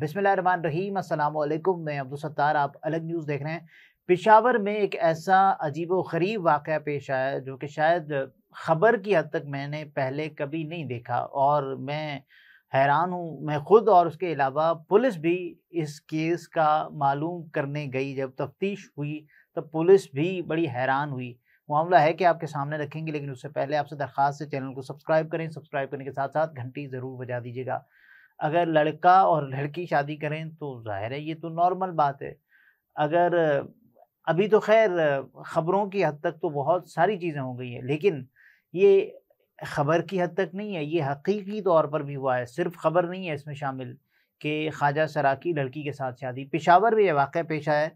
बिसमीम अल्लाम मैं सत्तार आप अलग न्यूज़ देख रहे हैं पिशावर में एक ऐसा अजीब व गरीब वाक़ पेश आया जो कि शायद ख़बर की हद तक मैंने पहले कभी नहीं देखा और मैं हैरान हूँ मैं ख़ुद और उसके अलावा पुलिस भी इस केस का मालूम करने गई जब तफ्तीश हुई तब पुलिस भी बड़ी हैरान हुई मामला है कि आपके सामने रखेंगे लेकिन उससे पहले आपसे दरख्वास्त से चैनल को सब्सक्राइब करें सब्सक्राइब करने के साथ साथ घंटी ज़रूर बजा दीजिएगा अगर लड़का और लड़की शादी करें तो जाहिर है ये तो नॉर्मल बात है अगर अभी तो खैर ख़बरों की हद तक तो बहुत सारी चीज़ें हो गई हैं लेकिन ये ख़बर की हद तक नहीं है ये हकीकी तौर पर भी हुआ है सिर्फ ख़बर नहीं है इसमें शामिल कि ख्वाजा सरा की लड़की के साथ शादी पेशावर में यह वाक़ पेश आया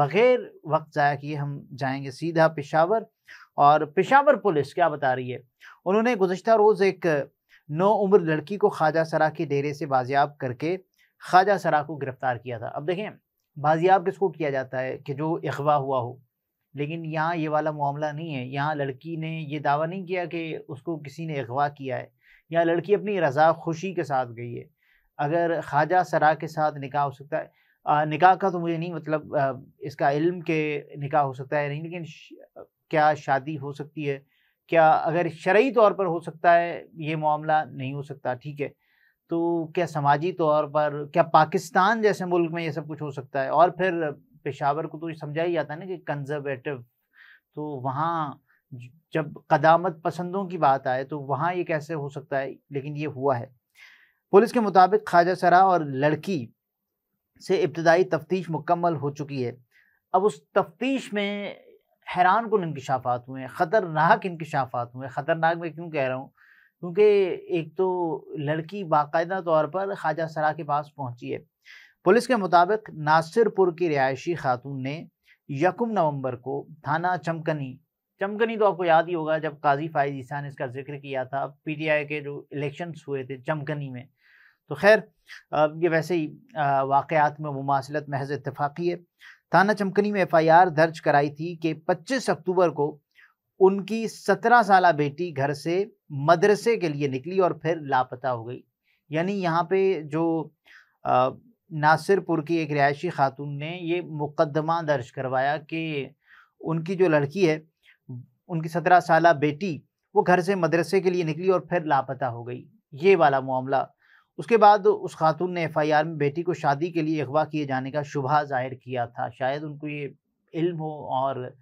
बग़ैर वक्त ज़ाया किए हम जाएंगे सीधा पेशावर और पेशावर पुलिस क्या बता रही है उन्होंने गुजशत रोज़ एक नौ उम्र लड़की को ख्वाजा सरा के डेरे से बाजियाब करके ख्वाजा सरा को गिरफ़्तार किया था अब देखें बाजियाब किसको किया जाता है कि जो अगवा हुआ हो लेकिन यहाँ ये वाला मामला नहीं है यहाँ लड़की ने ये दावा नहीं किया कि उसको किसी ने अगवा किया है यहाँ लड़की अपनी रजा खुशी के साथ गई है अगर ख्वाजा सरा के साथ निकाह हो सकता है निकाह का तो मुझे नहीं मतलब इसका इल्म के निकाह हो सकता है नहीं लेकिन क्या शादी हो सकती है क्या अगर शर्य तौर पर हो सकता है ये मामला नहीं हो सकता ठीक है तो क्या समाजी तौर पर क्या पाकिस्तान जैसे मुल्क में ये सब कुछ हो सकता है और फिर पेशावर को तो समझा ही जाता है ना कि कंजर्वेटिव तो वहाँ जब कदामत पसंदों की बात आए तो वहाँ ये कैसे हो सकता है लेकिन ये हुआ है पुलिस के मुताबिक ख्वाजा सरा और लड़की से इब्तदाई तफ्तीश मुकम्मल हो चुकी है अब उस तफ्तीश में हैरान कन इंकशाफात हुए हैं ख़तरनाक इंकशाफात हुए ख़तरनाक मैं क्यों कह रहा हूँ क्योंकि एक तो लड़की बाकायदा तौर पर ख्वाजा सरा के पास पहुँची है पुलिस के मुताबिक नासिरपुर की रिहायशी खातून ने यकम नवंबर को थाना चमकनी चमकनी तो आपको याद ही होगा जब काजी फायज ईसा ने इसका जिक्र किया था पीटीआई के जो इलेक्शंस हुए थे चमकनी में तो खैर ये वैसे ही वाक़ात में मुासिलत महज इतफाक़ी है थाना चमकनी में एफआईआर दर्ज कराई थी कि 25 अक्टूबर को उनकी 17 साल बेटी घर से मदरसे के लिए निकली और फिर लापता हो गई यानी यहाँ पे जो नासिरपुर की एक रिहायशी खातून ने ये मुकदमा दर्ज करवाया कि उनकी जो लड़की है उनकी सत्रह साल बेटी वो घर से मदरसे के लिए निकली और फिर लापता हो गई ये वाला मामला उसके बाद उस खातून ने एफआईआर में बेटी को शादी के लिए अगवा किए जाने का शुबा जाहिर किया था शायद उनको ये इल्म हो और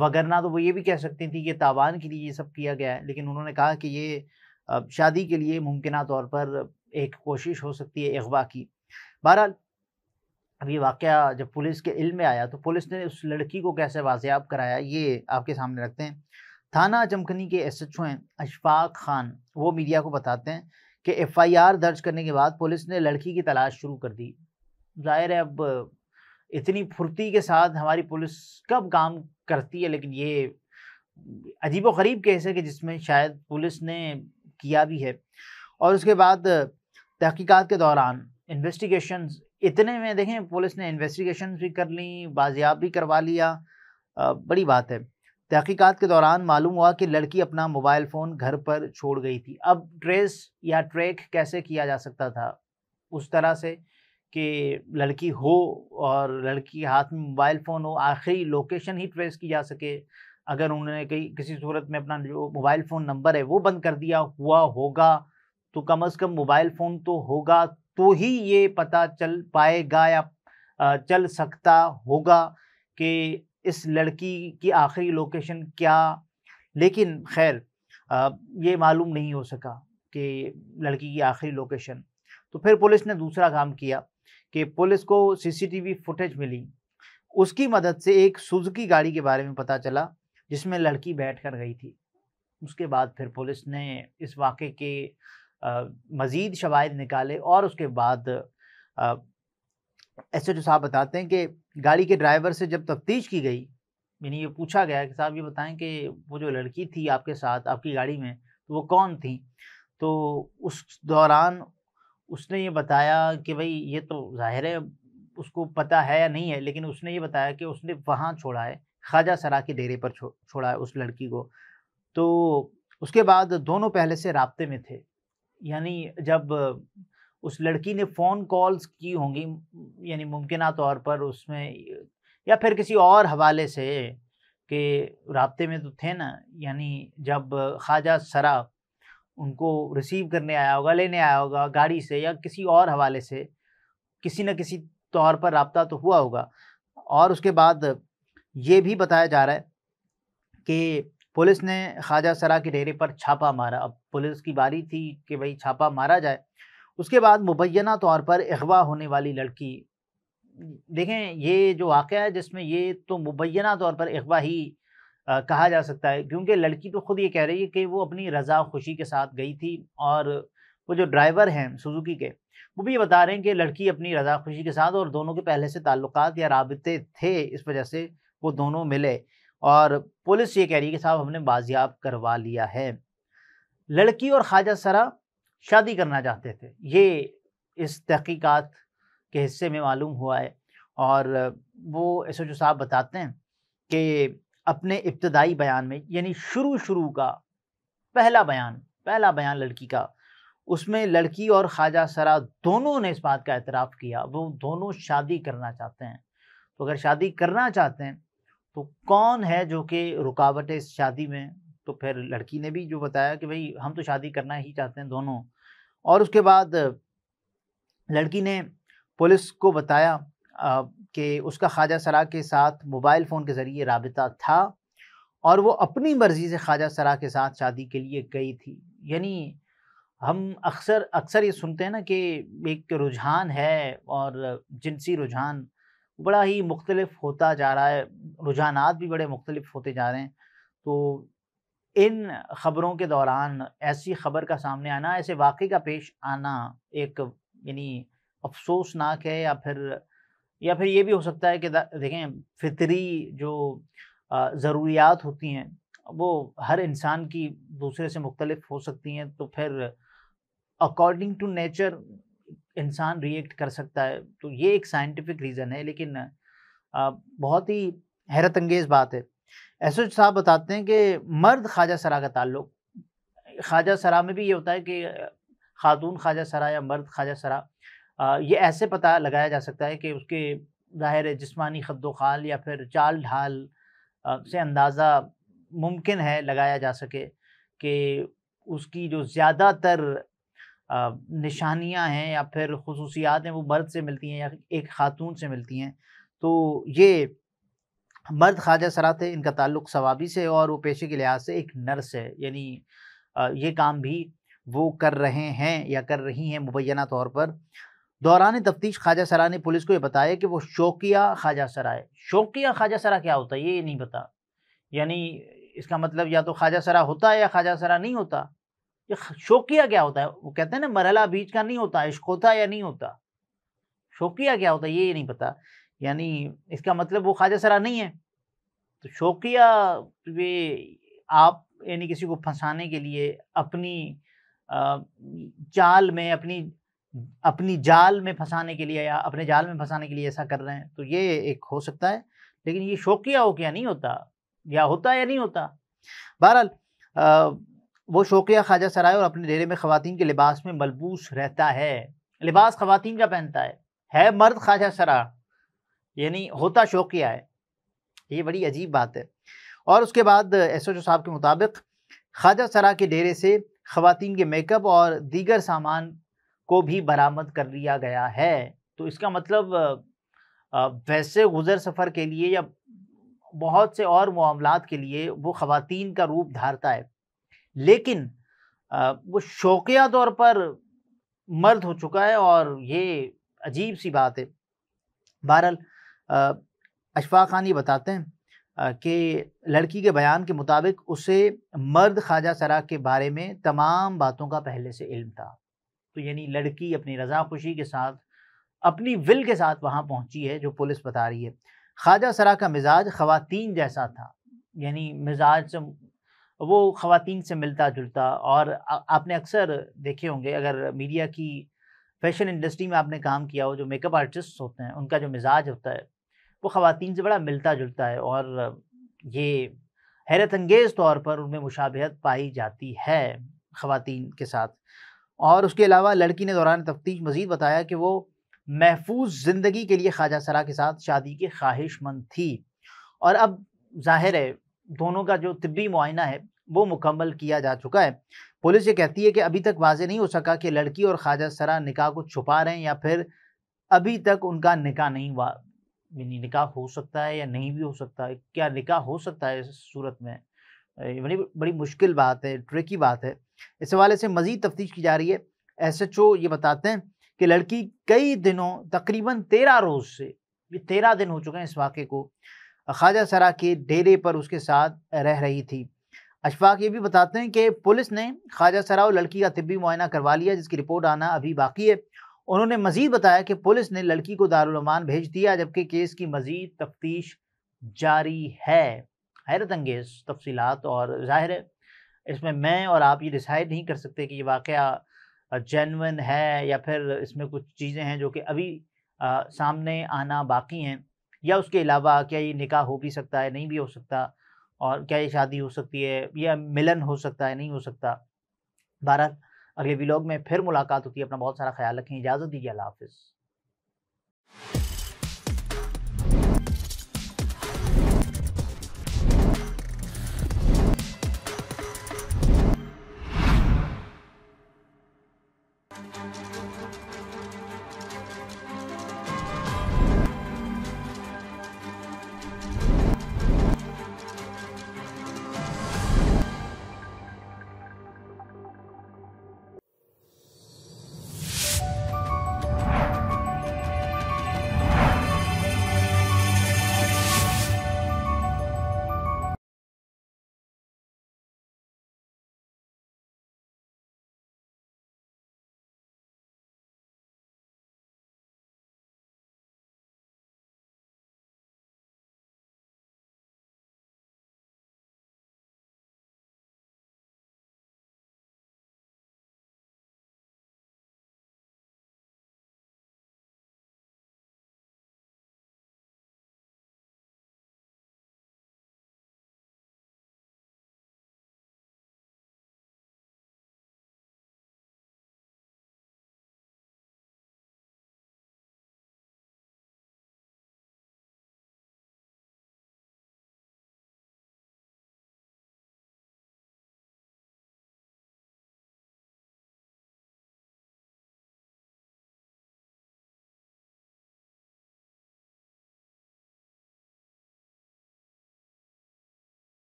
वगरना तो वो ये भी कह सकती थी कि तावान के लिए ये सब किया गया है लेकिन उन्होंने कहा कि ये शादी के लिए मुमकिन तौर पर एक कोशिश हो सकती है अगवा की बहरहाल अब ये वाक़ जब पुलिस के इल्म में आया तो पुलिस ने उस लड़की को कैसे वाजियाब कराया ये आपके सामने रखते हैं थाना चमकनी के एस एच ओ हैं अशफाक खान वो मीडिया को बताते हैं कि एफआईआर दर्ज करने के बाद पुलिस ने लड़की की तलाश शुरू कर दी जाहिर है अब इतनी फुर्ती के साथ हमारी पुलिस कब काम करती है लेकिन ये अजीब व गरीब केस है कि जिसमें शायद पुलिस ने किया भी है और उसके बाद तहकीकात के दौरान इन्वेस्टिगेशन इतने में देखें पुलिस ने इन्वेस्टिगेशन भी कर ली बाजियाब भी करवा लिया बड़ी बात है तहकीकत के दौरान मालूम हुआ कि लड़की अपना मोबाइल फ़ोन घर पर छोड़ गई थी अब ट्रेस या ट्रैक कैसे किया जा सकता था उस तरह से कि लड़की हो और लड़की हाथ में मोबाइल फ़ोन हो आखिरी लोकेशन ही ट्रेस की जा सके अगर उन्होंने कहीं किसी सूरत में अपना जो मोबाइल फ़ोन नंबर है वो बंद कर दिया हुआ होगा तो कम अज़ कम मोबाइल फ़ोन तो होगा तो ही ये पता चल पाएगा या चल सकता होगा कि इस लड़की की आखिरी लोकेशन क्या लेकिन खैर ये मालूम नहीं हो सका कि लड़की की आखिरी लोकेशन तो फिर पुलिस ने दूसरा काम किया कि पुलिस को सीसीटीवी फुटेज मिली उसकी मदद से एक सुजुकी गाड़ी के बारे में पता चला जिसमें लड़की बैठ कर गई थी उसके बाद फिर पुलिस ने इस वाक़े के मज़ीद शवाद निकाले और उसके बाद एस एच साहब बताते हैं कि गाड़ी के ड्राइवर से जब तफ्तीश की गई यानी ये पूछा गया कि साहब ये बताएं कि वो जो लड़की थी आपके साथ आपकी गाड़ी में तो वो कौन थी तो उस दौरान उसने ये बताया कि भाई ये तो जाहिर है उसको पता है या नहीं है लेकिन उसने ये बताया कि उसने वहाँ छोड़ा है ख्वाजा सरा के डेरे पर छो, छोड़ा है उस लड़की को तो उसके बाद दोनों पहले से रबते में थे यानी जब उस लड़की ने फ़ोन कॉल्स की होंगी यानी मुमकिन तौर पर उसमें या फिर किसी और हवाले से कि रबते में तो थे ना यानी जब ख्वाजा सरा उनको रिसीव करने आया होगा लेने आया होगा गाड़ी से या किसी और हवाले से किसी न किसी तौर पर रबता तो हुआ होगा और उसके बाद ये भी बताया जा रहा है कि पुलिस ने ख्वाजा सरा के डेरे पर छापा मारा अब पुलिस की बारी थी कि भाई छापा मारा जाए उसके बाद मुबैना तौर पर अगवा होने वाली लड़की देखें ये जो वाक़ है जिसमें ये तो मुबैना तौर पर अगवा ही आ, कहा जा सकता है क्योंकि लड़की तो ख़ुद ये कह रही है कि वो अपनी रजा खुशी के साथ गई थी और वो जो ड्राइवर हैं सुजुकी के वो भी ये बता रहे हैं कि लड़की अपनी रजा खुशी के साथ और दोनों के पहले से ताल्लुकात या रबते थे इस वजह से वो दोनों मिले और पुलिस ये कह रही है कि साहब हमने बाजियाब करवा लिया है लड़की और ख्वाजा सरा शादी करना चाहते थे ये इस तहकीकात के हिस्से में मालूम हुआ है और वो एस एच साहब बताते हैं कि अपने इब्तदाई बयान में यानी शुरू शुरू का पहला बयान पहला बयान लड़की का उसमें लड़की और ख्वाजा सरा दोनों ने इस बात का एतराफ़ किया वो दोनों शादी करना चाहते हैं तो अगर शादी करना चाहते हैं तो कौन है जो कि रुकावटें इस शादी में तो फिर लड़की ने भी जो बताया कि भाई हम तो शादी करना ही चाहते हैं दोनों और उसके बाद लड़की ने पुलिस को बताया कि उसका ख्वाजा सरा के साथ मोबाइल फ़ोन के ज़रिए रबता था और वो अपनी मर्ज़ी से ख्वाजा सरा के साथ शादी के लिए गई थी यानी हम अक्सर अक्सर ये सुनते हैं ना कि एक रुझान है और जिनसी रुझान बड़ा ही मुख्तलफ होता जा रहा है रुझानात भी बड़े मुख्तलिफ होते जा रहे हैं तो इन खबरों के दौरान ऐसी खबर का सामने आना ऐसे वाक़े का पेश आना एक यानी अफसोसनाक है या फिर या फिर ये भी हो सकता है कि देखें फितरी जो ज़रूरियात होती हैं वो हर इंसान की दूसरे से मुख्तलिफ हो सकती हैं तो फिर अकॉर्डिंग टू नेचर इंसान रिएक्ट कर सकता है तो ये एक साइंटिफिक रीज़न है लेकिन बहुत ही हैरत अंगेज़ बात है एसोच साहब बताते हैं कि मर्द ख्वाजा सरा का ताल्लुक ख्वाजा सरा में भी ये होता है कि खातून ख्वाजा सरा या मर्द ख्वाजा सरा ये ऐसे पता लगाया जा सकता है कि उसके ज़ाहिर जिस्मानी खदोखाल या फिर चाल ढाल से अंदाज़ा मुमकिन है लगाया जा सके कि उसकी जो ज़्यादातर निशानियां हैं या फिर खसूसियात हैं वो मर्द से मिलती हैं या एक खातून से मिलती हैं तो ये मर्द ख्वाजा सरा थे इनका ताल्लुक सवाबी से और वो पेशे के लिहाज से एक नर्स है यानी ये काम भी वो कर रहे हैं या कर रही हैं मुबैना तौर पर दौरान तफ्तीश ख्वाजा सरा ने पुलिस को ये बताया कि वो शौकिया ख्वाजा सरा है शौकिया ख्वाजा सरा क्या होता है ये नहीं पता यानी इसका मतलब या तो ख्वाजा सरा होता है या ख्वाजा सरा नहीं होता ये शौकिया क्या होता है वो कहते हैं ना मरहला बीच का नहीं होता इश्क होता या नहीं होता शौकिया क्या होता है ये नहीं पता यानी इसका मतलब वो ख्वाजा सरा नहीं है तो शौकिया वे आप यानी किसी को फंसाने के लिए अपनी चाल में अपनी अपनी जाल में फंसाने के लिए या अपने जाल में फंसाने के लिए ऐसा कर रहे हैं तो ये एक हो सकता है लेकिन ये शौकिया हो क्या नहीं होता या होता या नहीं होता बहरहाल वो शौकिया ख्वाजा सराय और अपने डेरे में ख़वान के लिबास में मलबूस रहता है लिबास खातिन का पहनता है है मर्द ख्वाजा सरा यानी होता शौकिया है ये बड़ी अजीब बात है और उसके बाद एस एच ओ साहब के मुताबिक ख्वाजा सरा के डेरे से ख़वान के मेकअप और दीगर सामान को भी बरामद कर लिया गया है तो इसका मतलब वैसे गुज़र सफ़र के लिए या बहुत से और मामला के लिए वो ख़वान का रूप धारता है लेकिन वो शौकिया तौर पर मर्द हो चुका है और ये अजीब सी बात है बहरहाल अशफाक खान ये बताते हैं कि लड़की के बयान के मुताबिक उसे मर्द ख्वाजा सरा के बारे में तमाम बातों का पहले से इल्म था तो यानी लड़की अपनी रजा खुशी के साथ अपनी विल के साथ वहाँ पहुँची है जो पुलिस बता रही है ख्वाजा सरा का मिजाज ख़वातीन जैसा था यानी मिजाज से वो ख़वातीन से मिलता जुलता और आपने अक्सर देखे होंगे अगर मीडिया की फैशन इंडस्ट्री में आपने काम किया हो जो मेकअप आर्टिस्ट होते हैं उनका जो मिजाज होता है वो ख़वान से बड़ा मिलता जुलता है और ये हैरत अंगेज़ तौर पर उनमें मुशाबहत पाई जाती है ख़वान के साथ और उसके अलावा लड़की ने दौरान तफ्तीश मज़ीद बताया कि वो महफूज ज़िंदगी के लिए ख्वाजा सरा के साथ शादी की ख्वाहिशमंद थी और अब जाहिर है दोनों का जो तबी मुआयना है वो मुकम्मल किया जा चुका है पुलिस ये कहती है कि अभी तक वाजे नहीं हो सका कि लड़की और ख्वाजा सरा निकाह को छुपा रहे हैं या फिर अभी तक उनका निकाह नहीं हुआ यानी निकाह हो सकता है या नहीं भी हो सकता है क्या निकाह हो सकता है इस सूरत में बड़ी बड़ी मुश्किल बात है ट्रिकी बात है इस हवाले से मज़ीद तफ्तीश की जा रही है एस एच ओ ये बताते हैं कि लड़की कई दिनों तकरीबन तेरह रोज़ से ये तेरह दिन हो चुके हैं इस वाक़े को ख्वाजा सरा के डेरे पर उसके साथ रह रही थी अशफाक ये भी बताते हैं कि पुलिस ने ख्वाजा सरा और लड़की का तबी मुआयना करवा लिया जिसकी रिपोर्ट आना अभी बाकी है उन्होंने मजीद बताया कि पुलिस ने लड़की को दारुलमान भेज दिया जबकि केस की मजीद तफ्तीश जारी है हैरत अंगेज तफसीत और जाहिर है इसमें मैं और आप ये डिसाइड नहीं कर सकते कि ये वाक़ जेनवन है या फिर इसमें कुछ चीज़ें हैं जो कि अभी आ, सामने आना बाकी हैं या उसके अलावा क्या ये निकाह हो भी सकता है नहीं भी हो सकता और क्या ये शादी हो सकती है या मिलन हो सकता है नहीं हो सकता भारत अगले व्लॉग में फिर मुलाकात होती है अपना बहुत सारा ख्याल रखें इजाज़त दीजिए अल्लाह हाफिज़